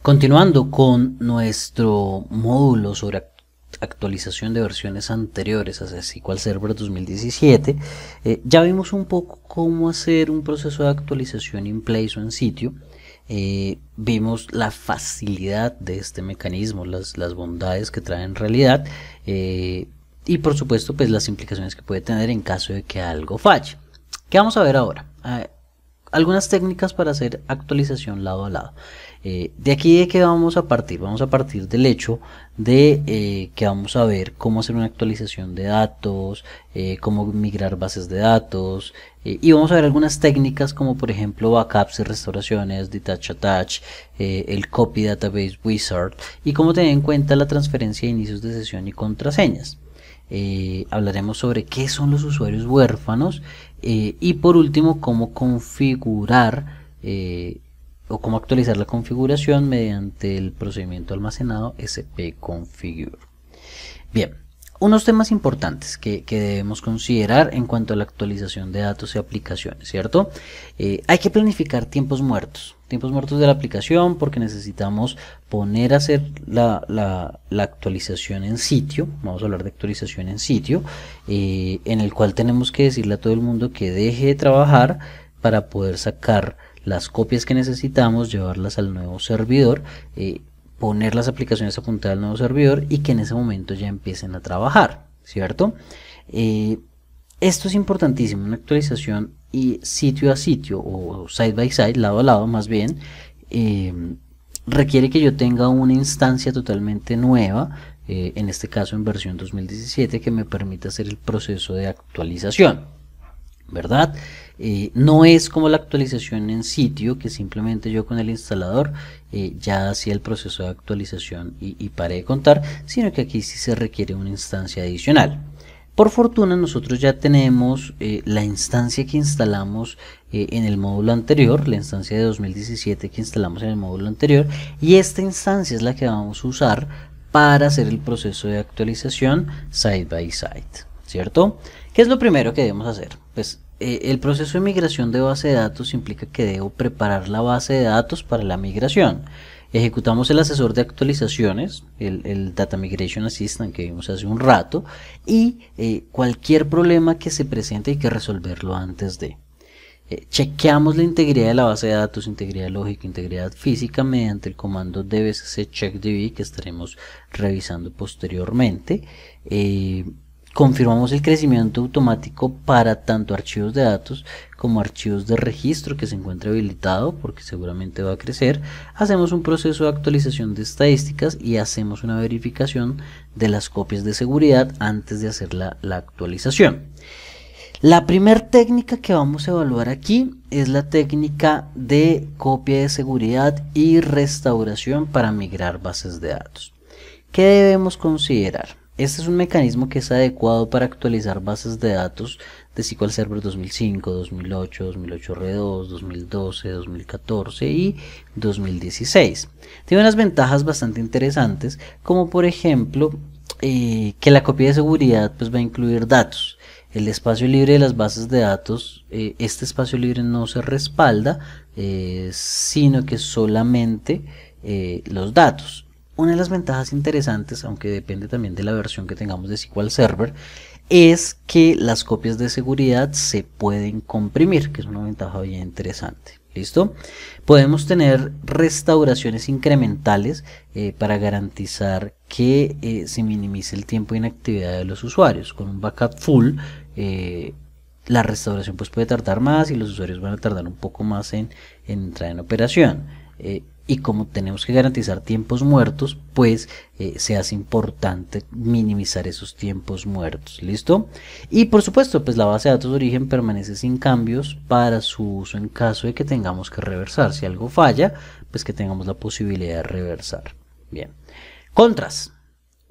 Continuando con nuestro módulo sobre actualización de versiones anteriores a SQL Server 2017, eh, ya vimos un poco cómo hacer un proceso de actualización in place o en sitio. Eh, vimos la facilidad de este mecanismo, las, bondades que trae en realidad eh, y por supuesto pues las implicaciones que puede tener en caso de que algo falle. ¿Qué vamos a ver ahora? Ah, algunas técnicas para hacer actualización lado a lado. Eh, de aquí de qué vamos a partir? Vamos a partir del hecho de eh, que vamos a ver cómo hacer una actualización de datos, eh, cómo migrar bases de datos y vamos a ver algunas técnicas como por ejemplo backups y restauraciones, detach attach, el copy database wizard y cómo tener en cuenta la transferencia de inicios de sesión y contraseñas. hablaremos sobre qué son los usuarios huérfanos y por último cómo configurar o cómo actualizar la configuración mediante el procedimiento almacenado SP Configure Bien, unos temas importantes que, debemos considerar en cuanto a la actualización de datos y aplicaciones, ¿cierto? Eh, hay que planificar tiempos muertos, tiempos muertos de la aplicación porque necesitamos poner a hacer la, actualización en sitio, vamos a hablar de actualización en sitio, eh, en el cual tenemos que decirle a todo el mundo que deje de trabajar para poder sacar las copias que necesitamos, llevarlas al nuevo servidor, eh, poner las aplicaciones apuntadas al nuevo servidor y que en ese momento ya empiecen a trabajar, ¿cierto? Eh, esto es importantísimo, una actualización y sitio a sitio o side by side, lado a lado más bien, eh, requiere que yo tenga una instancia totalmente nueva, en este caso en versión 2017, que me permita hacer el proceso de actualización. ¿verdad? Eh, no es como la actualización en sitio, que simplemente yo con el instalador eh, ya hacía el proceso de actualización y, y paré de contar, sino que aquí sí se requiere una instancia adicional. Por fortuna nosotros ya tenemos eh, la instancia que instalamos en el módulo anterior, la instancia de 2017 que instalamos en el módulo anterior y esta instancia es la que vamos a usar para hacer el proceso de actualización side by side. ¿cierto? ¿Qué es lo primero que debemos hacer? Pues eh, el proceso de migración de base de datos implica que debo preparar la base de datos para la migración. Ejecutamos el asesor de actualizaciones, el, Data Migration Assistant que vimos hace un rato, y eh, cualquier problema que se presente hay que resolverlo antes de. Eh, chequeamos la integridad de la base de datos, integridad lógica, integridad física mediante el comando dbcc checkdb que estaremos revisando posteriormente confirmamos el crecimiento automático para tanto archivos de datos como archivos de registro que se encuentre habilitado porque seguramente va a crecer, hacemos un proceso de actualización de estadísticas y hacemos una verificación de las copias de seguridad antes de hacer la, la actualización. La primera técnica que vamos a evaluar aquí es la técnica de copia de seguridad y restauración para migrar bases de datos. ¿Qué debemos considerar? Este es un mecanismo que es adecuado para actualizar bases de datos de SQL Server 2005, 2008, 2008 R2, 2012, 2014 y 2016. Tiene unas ventajas bastante interesantes, como por ejemplo eh, que la copia de seguridad pues, va a incluir datos. El espacio libre de las bases de datos, eh, este espacio libre no se respalda, eh, sino que solamente los datos. Una de las ventajas interesantes, aunque depende también de la versión que tengamos de SQL Server, es que las copias de seguridad se pueden comprimir, que es una ventaja bien interesante. ¿Listo? Podemos tener restauraciones incrementales eh, para garantizar que eh, se minimice el tiempo de inactividad de los usuarios. Con un backup full, eh, la restauración pues, puede tardar más y los usuarios van a tardar un poco más en, en entrar en operación y como tenemos que garantizar tiempos muertos, pues eh, se hace importante minimizar esos tiempos muertos, ¿listo? Y por supuesto, pues la base de datos de origen permanece sin cambios para su uso en caso de que tengamos que reversar. Si algo falla, pues que tengamos la posibilidad de reversar. Bien. Contras.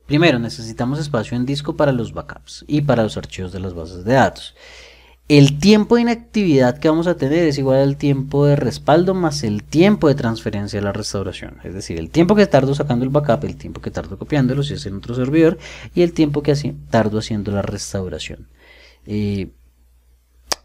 Primero, necesitamos espacio en disco para los backups y para los archivos de las bases de datos el tiempo de inactividad que vamos a tener es igual al tiempo de respaldo más el tiempo de transferencia a la restauración. Es decir, el tiempo que tardo sacando el backup, el tiempo que tardo copiándolo si es en otro servidor y el tiempo que tardo haciendo la restauración. Eh,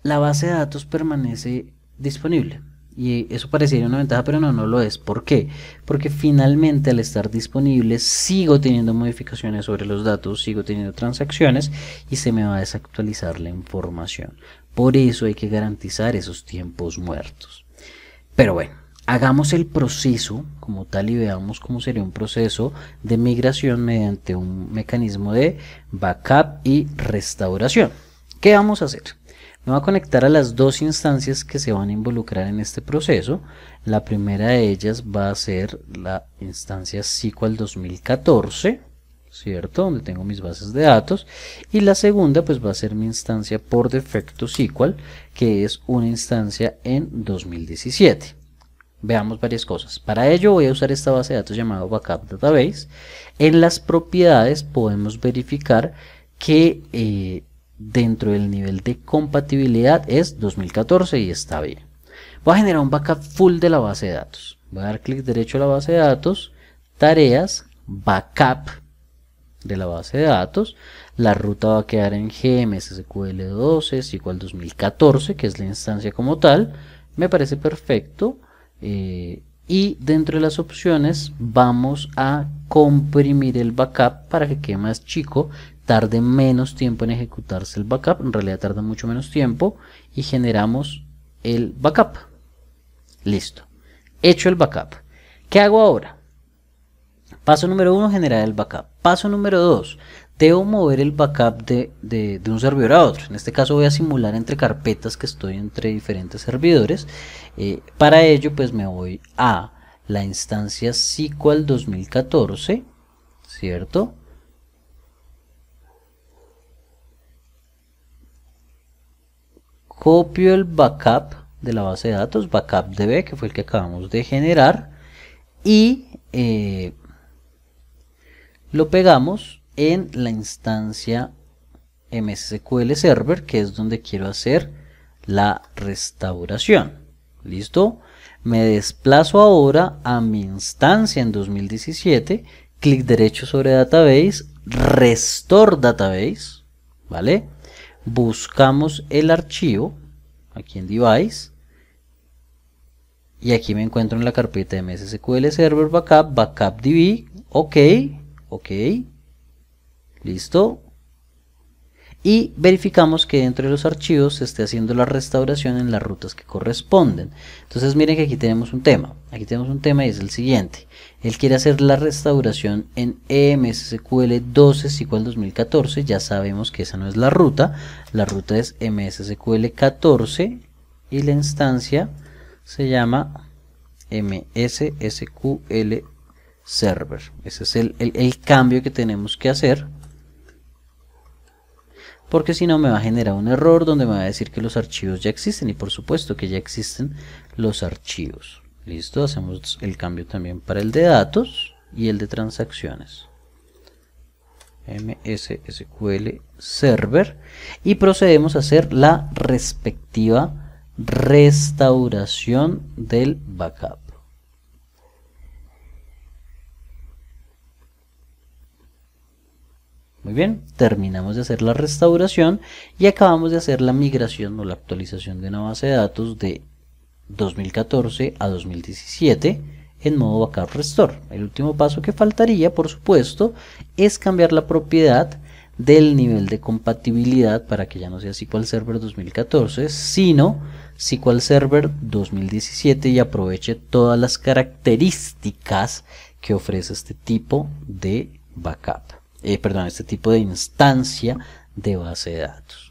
la base de datos permanece disponible. Y eso parecería una ventaja, pero no, no lo es. ¿Por qué? Porque finalmente al estar disponible sigo teniendo modificaciones sobre los datos, sigo teniendo transacciones y se me va a desactualizar la información. Por eso hay que garantizar esos tiempos muertos. Pero bueno, hagamos el proceso como tal y veamos cómo sería un proceso de migración mediante un mecanismo de backup y restauración. ¿Qué vamos a hacer? Me va a conectar a las dos instancias que se van a involucrar en este proceso. La primera de ellas va a ser la instancia SQL 2014, ¿cierto? Donde tengo mis bases de datos. Y la segunda pues va a ser mi instancia por defecto SQL, que es una instancia en 2017 veamos varias cosas. Para ello voy a usar esta base de datos llamada Backup Database. En las propiedades podemos verificar que eh, dentro del nivel de compatibilidad es 2014 y está bien. Voy a generar un backup full de la base de datos. Voy a dar clic derecho a la base de datos, tareas, backup de la base de datos. La ruta va a quedar en GMS SQL 12 es igual 2014, que es la instancia como tal. Me parece perfecto. Eh, y dentro de las opciones vamos a comprimir el backup para que quede más chico, tarde menos tiempo en ejecutarse el backup, en realidad tarda mucho menos tiempo y generamos el backup. Listo. Hecho el backup. ¿Qué hago ahora? Paso número uno, generar el backup. Paso número dos, Debo mover el backup de, un servidor a otro. En este caso voy a simular entre carpetas que estoy entre diferentes servidores. Eh, para ello pues me voy a la instancia SQL 2014, ¿cierto? Copio el backup de la base de datos, backup DB, que fue el que acabamos de generar, y eh, lo pegamos en la instancia MSQL Server, que es donde quiero hacer la restauración. ¿Listo? Me desplazo ahora a mi instancia en 2017, clic derecho sobre Database, Restore Database, ¿vale? Buscamos el archivo, aquí en Device, y aquí me encuentro en la carpeta msql Server Backup, Backup DB, ok, ok, ¿Listo? Y verificamos que dentro de los archivos se esté haciendo la restauración en las rutas que corresponden. Entonces miren que aquí tenemos un tema. Aquí tenemos un tema y es el siguiente. Él quiere hacer la restauración en MSSQL 12 SQL 2014. Ya sabemos que esa no es la ruta. La ruta es e MSSQL 14 y la instancia se llama MSSQL Server. Ese es el cambio que tenemos que hacer porque si no me va a generar un error donde me va a decir que los archivos ya existen y por supuesto que ya existen los archivos. Listo, hacemos el cambio también para el de datos y el de transacciones. MSSQL Server y procedemos a hacer la respectiva restauración del backup. Muy bien, terminamos de hacer la restauración y acabamos de hacer la migración o la actualización de una base de datos de 2014 a 2017 en modo Backup Restore. El último paso que faltaría, por supuesto, es cambiar la propiedad del nivel de compatibilidad para que ya no sea SQL Server 2014, sino SQL Server 2017 y aproveche todas las características que ofrece este tipo de backup. Eh, perdón, este tipo de instancia de base de datos.